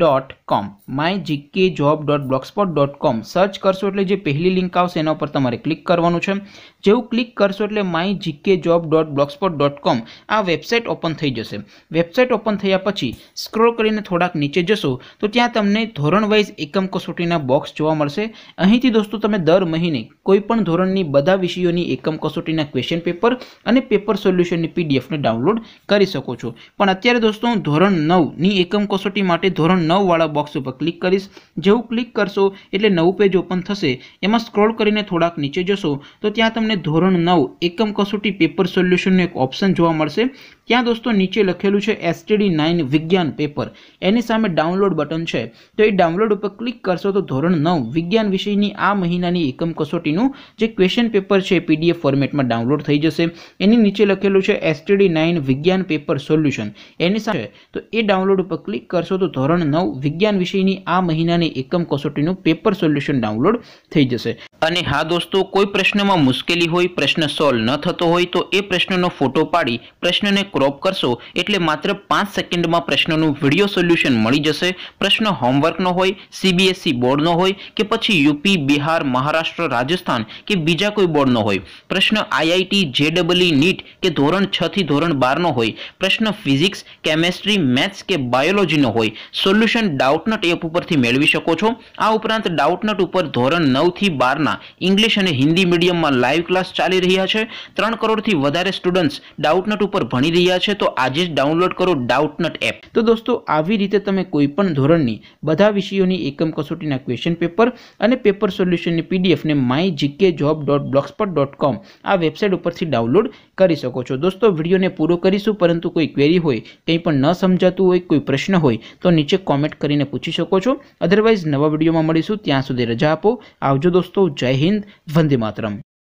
dot com my GK job dot blogspot dot com search કરશો એટલે જે પહેલી લિંક આવશે એના ઉપર તમારે ક્લિક કરવાનું છે જેવું ક્લિક કરશો એટલે my GK job dot blogspot dot com આ વેબસાઇટ ઓપન થઈ જશે વેબસાઇટ ઓપન થયા પછી સ્ક્રોલ કરીને થોડાક નીચે જશો તો ત્યાં તમને ધોરણ વાઇઝ એકમ કસોટીના બોક્સ જોવા મળશે અહીંથી દોસ્તો તમે દર મહિને કોઈપણ ધોરણની બધા વિષયોની એકમ કસોટીના ક્વેશ્ચન પેપર અને પેપર સોલ્યુશનની પીડીએફને ડાઉનલોડ કરી શકો છો પણ અત્યારે દોસ્તો હું ધોરણ નવની એકમ કસોટી માટે ધોરણ ત્રણ નવવાળા બોક્સ ઉપર ક્લિક કરીશ જેવું ક્લિક કરશો એટલે નવું પેજ ઓપન થશે એમાં સ્ક્રોલ કરીને થોડાક નીચે જશો તો ત્યાં તમને ધોરણ નવ એકમ કસોટી પેપર સોલ્યુશનનું એક ઓપ્શન જોવા મળશે ત્યાં દોસ્તો નીચે લખેલું છે એસટીડી નાઇન વિજ્ઞાન પેપર એની સામે ડાઉનલોડ બટન છે તો એ ડાઉનલોડ ઉપર ક્લિક કરશો તો ધોરણ નવ વિજ્ઞાન વિષયની આ મહિનાની એકમ કસોટીનું જે ક્વેશ્ચન પેપર છે પીડીએફ ફોર્મેટમાં ડાઉનલોડ થઈ જશે એની નીચે લખેલું છે એસટીડી નાઇન વિજ્ઞાન પેપર સોલ્યુશન એની સામે તો એ ડાઉનલોડ ઉપર ક્લિક કરશો તો ધોરણ નવ વિજ્ઞાન વિષયની આ મહિનાની એકમ કસોટીનું પેપર સોલ્યુશન ડાઉનલોડ થઈ જશે અને હા દોસ્તો કોઈ પ્રશ્નમાં મુશ્કેલી હોય પ્રશ્ન સોલ્વ ન થતો હોય તો એ પ્રશ્નનો ફોટો પાડી પ્રશ્નને ક્રોપ કરશો એટલે માત્ર પાંચ સેકન્ડમાં પ્રશ્નનું વિડીયો સોલ્યુશન મળી જશે પ્રશ્ન હોમવર્કનો હોય સીબીએસઈ બોર્ડનો e હોય કે પછી યુપી બિહાર મહારાષ્ટ્ર રાજસ્થાન કે બીજા કોઈ બોર્ડનો હોય પ્રશ્ન આઈઆઈટી જેડબલઈ નીટ કે ધોરણ છથી ધોરણ બારનો હોય પ્રશ્ન ફિઝિક્સ કેમેસ્ટ્રી મેથ્સ કે બાયોલોજીનો હોય સોલ્યુશન ડાઉટનટ એપ ઉપરથી મેળવી શકો છો આ ઉપરાંત ડાઉટનટ ઉપર ધોરણ નવથી બારના ઇંગ્લિશ અને હિન્દી મીડિયમમાં લાઈવ ક્લાસ ચાલી રહ્યા છે ત્રણ કરોડથી વધારે સ્ટુડન્ટ્સ ડાઉટનટ ઉપર ભણી રહ્યા રહ્યા છે તો આજે જ ડાઉનલોડ કરો ડાઉટનટ એપ તો દોસ્તો આવી રીતે તમે કોઈપણ ધોરણની બધા વિષયોની એકમ કસોટીના ક્વેશ્ચન પેપર અને પેપર સોલ્યુશનની પીડીએફને my GK job dot blogspot dot com આ વેબસાઇટ ઉપરથી ડાઉનલોડ કરી શકો છો દોસ્તો વિડીયોને પૂરો કરીશું પરંતુ કોઈ ક્વેરી હોય કંઈ પણ ન સમજાતું હોય કોઈ પ્રશ્ન હોય તો નીચે કોમેન્ટ કરીને પૂછી શકો છો અધરવાઇઝ નવા વિડીયોમાં મળીશું ત્યાં સુધી રજા આપો આવજો દોસ્તો જય હિન્દ વંદે માતરમ